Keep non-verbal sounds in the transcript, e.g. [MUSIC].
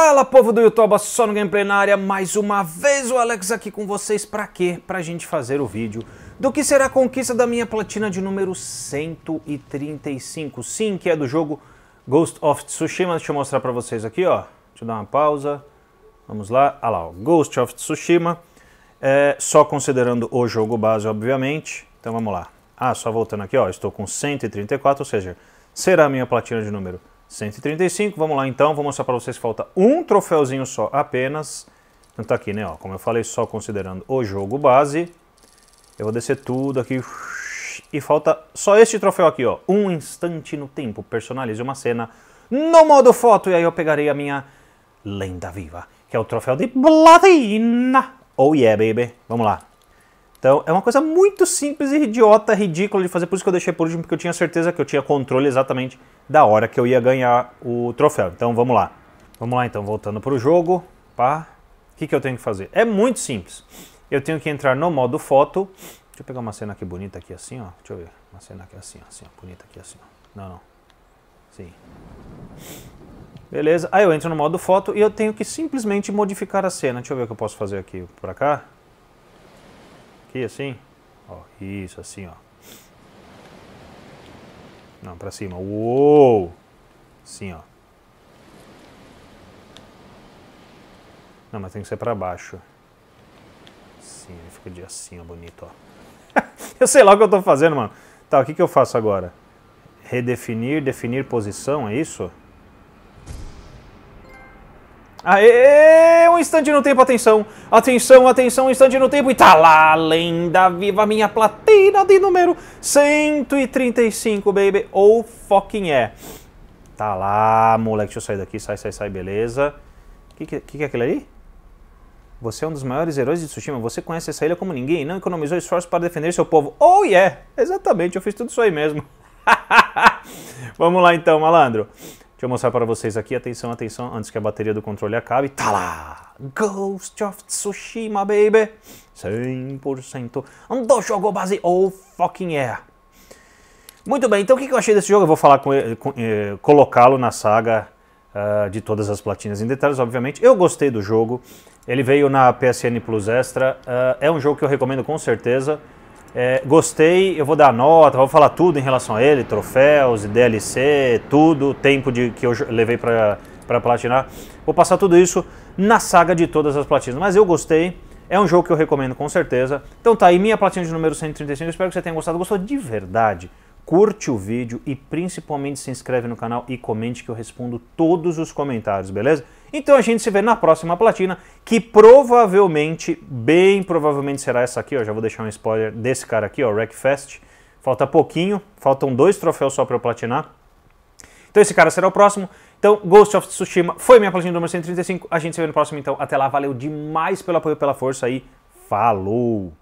Fala povo do YouTube, só no Gameplay na área, mais uma vez o Alex aqui com vocês, pra quê? Pra gente fazer o vídeo do que será a conquista da minha platina de número 135, sim, que é do jogo Ghost of Tsushima, deixa eu mostrar pra vocês aqui, ó, deixa eu dar uma pausa, vamos lá, ah lá, ó, Ghost of Tsushima, é, só considerando o jogo base, obviamente, então vamos lá, ah, só voltando aqui, ó, estou com 134, ou seja, será a minha platina de número 135, vamos lá então, vou mostrar para vocês que falta um troféuzinho só apenas. Então tá aqui, né, ó, como eu falei, só considerando o jogo base. Eu vou descer tudo aqui e falta só este troféu aqui, ó. Um instante no tempo, personalize uma cena no modo foto. E aí eu pegarei a minha lenda viva, que é o troféu de platina. Oh yeah, baby. Vamos lá. Então, é uma coisa muito simples e idiota, ridícula de fazer, por isso que eu deixei por último, porque eu tinha certeza que eu tinha controle exatamente da hora que eu ia ganhar o troféu. Então, vamos lá. Vamos lá, então, voltando para o jogo. Pá. O que, que eu tenho que fazer? É muito simples. Eu tenho que entrar no modo foto. Deixa eu pegar uma cena aqui bonita aqui, assim, ó. Deixa eu ver. Uma cena aqui assim, Assim, ó. Bonita aqui, assim, ó. Não, não. Sim. Beleza. Aí eu entro no modo foto e eu tenho que simplesmente modificar a cena. Deixa eu ver o que eu posso fazer aqui para cá. Aqui assim? Ó, isso, assim, ó. Não, pra cima. Uou! Assim, ó. Não, mas tem que ser pra baixo. Assim, ele fica de assim, ó, bonito, ó. [LAUGHS] eu sei lá o que eu tô fazendo, mano. Tá, o que, que eu faço agora? Redefinir, definir posição, é isso? Aê! Um instante no tempo, atenção! Atenção, atenção, um instante no tempo e tá lá! Lenda viva minha platina de número 135, baby! Ou oh, fucking é! Tá lá, moleque, deixa eu sair daqui, sai, sai, sai, beleza. O que, que, que é aquele ali? Você é um dos maiores heróis de Tsushima, você conhece essa ilha como ninguém não economizou esforço para defender seu povo. Oh yeah! Exatamente, eu fiz tudo isso aí mesmo. [LAUGHS] Vamos lá então, malandro. Deixa eu mostrar para vocês aqui, atenção, atenção, antes que a bateria do controle acabe. Tá lá! Ghost of Tsushima, baby! 100% Andou, jogou base, oh fucking yeah! Muito bem, então o que eu achei desse jogo? Eu vou falar com, eh, com eh, colocá-lo na saga uh, de todas as platinas em detalhes, obviamente. Eu gostei do jogo, ele veio na PSN Plus Extra, uh, é um jogo que eu recomendo com certeza. É, gostei, eu vou dar nota, vou falar tudo em relação a ele, troféus, DLC, tudo, tempo de, que eu levei para platinar. Vou passar tudo isso na saga de todas as platinas, mas eu gostei. É um jogo que eu recomendo com certeza. Então tá aí minha platina de número 135. Eu espero que você tenha gostado. Gostou de verdade? Curte o vídeo e principalmente se inscreve no canal e comente que eu respondo todos os comentários, beleza? Então a gente se vê na próxima platina, que provavelmente, bem provavelmente será essa aqui, ó. Já vou deixar um spoiler desse cara aqui, ó, Wreckfest. Falta pouquinho, faltam dois troféus só para eu platinar. Então esse cara será o próximo. Então, Ghost of Tsushima foi minha platina número 135. A gente se vê no próximo, então. Até lá, valeu demais pelo apoio, pela força aí. Falou!